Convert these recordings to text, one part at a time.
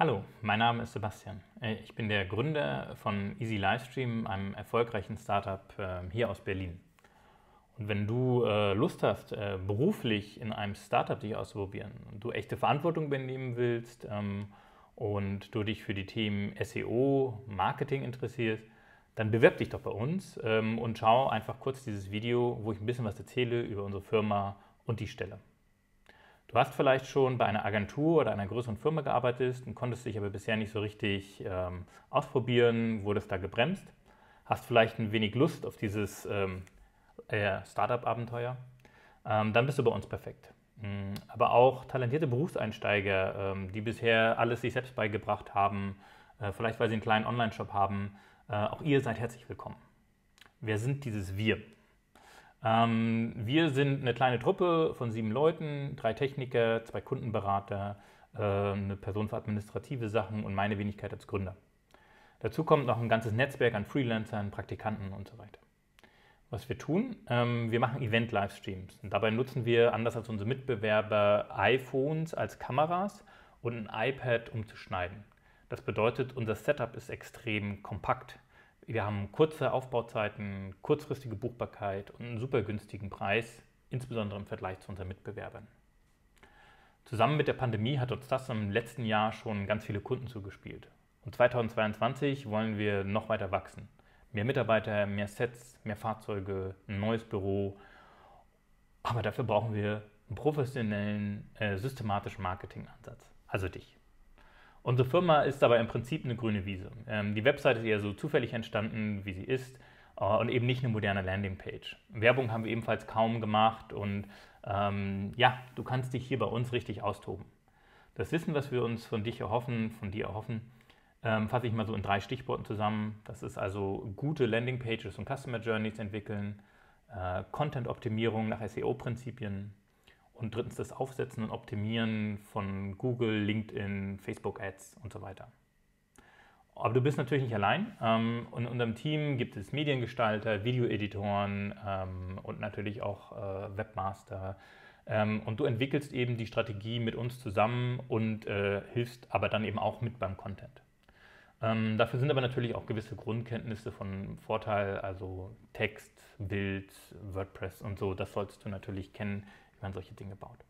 Hallo, mein Name ist Sebastian. Äh, ich bin der Gründer von Easy Livestream, einem erfolgreichen Startup ähm, hier aus Berlin. Und wenn du äh, Lust hast, äh, beruflich in einem Startup dich auszuprobieren du echte Verantwortung übernehmen willst ähm, und du dich für die Themen SEO, Marketing interessierst, dann bewirb dich doch bei uns ähm, und schau einfach kurz dieses Video, wo ich ein bisschen was erzähle über unsere Firma und die Stelle. Du hast vielleicht schon bei einer Agentur oder einer größeren Firma gearbeitet und konntest dich aber bisher nicht so richtig ähm, ausprobieren, wurdest da gebremst, hast vielleicht ein wenig Lust auf dieses ähm, äh, Startup-Abenteuer, ähm, dann bist du bei uns perfekt. Mhm. Aber auch talentierte Berufseinsteiger, ähm, die bisher alles sich selbst beigebracht haben, äh, vielleicht weil sie einen kleinen Online-Shop haben, äh, auch ihr seid herzlich willkommen. Wer sind dieses Wir? Ähm, wir sind eine kleine Truppe von sieben Leuten, drei Techniker, zwei Kundenberater, äh, eine Person für administrative Sachen und meine Wenigkeit als Gründer. Dazu kommt noch ein ganzes Netzwerk an Freelancern, Praktikanten und so weiter. Was wir tun, ähm, wir machen Event-Livestreams. Dabei nutzen wir, anders als unsere Mitbewerber, iPhones als Kameras und ein iPad, um zu schneiden. Das bedeutet, unser Setup ist extrem kompakt. Wir haben kurze Aufbauzeiten, kurzfristige Buchbarkeit und einen super günstigen Preis, insbesondere im Vergleich zu unseren Mitbewerbern. Zusammen mit der Pandemie hat uns das im letzten Jahr schon ganz viele Kunden zugespielt. Und 2022 wollen wir noch weiter wachsen. Mehr Mitarbeiter, mehr Sets, mehr Fahrzeuge, ein neues Büro. Aber dafür brauchen wir einen professionellen, äh, systematischen Marketingansatz. Also dich. Unsere Firma ist aber im Prinzip eine grüne Wiese. Ähm, die Website ist eher so zufällig entstanden, wie sie ist äh, und eben nicht eine moderne Landingpage. Werbung haben wir ebenfalls kaum gemacht und ähm, ja, du kannst dich hier bei uns richtig austoben. Das Wissen, was wir uns von dich erhoffen, von dir erhoffen, ähm, fasse ich mal so in drei Stichworten zusammen. Das ist also gute Landingpages und Customer Journeys entwickeln, äh, Content-Optimierung nach SEO-Prinzipien und drittens das Aufsetzen und Optimieren von Google, LinkedIn, Facebook Ads und so weiter. Aber du bist natürlich nicht allein. Ähm, in unserem Team gibt es Mediengestalter, Videoeditoren ähm, und natürlich auch äh, Webmaster. Ähm, und du entwickelst eben die Strategie mit uns zusammen und äh, hilfst aber dann eben auch mit beim Content. dafür sind aber natürlich auch gewisse Grundkenntnisse von Vorteil, also Text, Bild, WordPress und so. Das solltest du natürlich kennen, werden solche Dinge baut.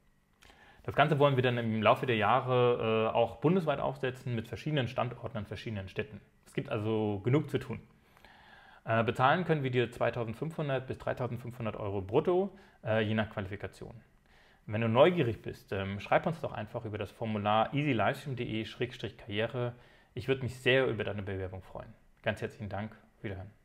Das Ganze wollen wir dann im Laufe der Jahre äh, auch bundesweit aufsetzen mit verschiedenen Standorten an verschiedenen Städten. Es gibt also genug zu tun. Äh, bezahlen können wir dir 2500 bis 3500 Euro brutto, äh, je nach Qualifikation. Wenn du neugierig bist, ähm, schreib uns doch einfach über das Formular easylivestream.de-karriere. Ich würde mich sehr über deine Bewerbung freuen. Ganz herzlichen Dank. Wiederhören.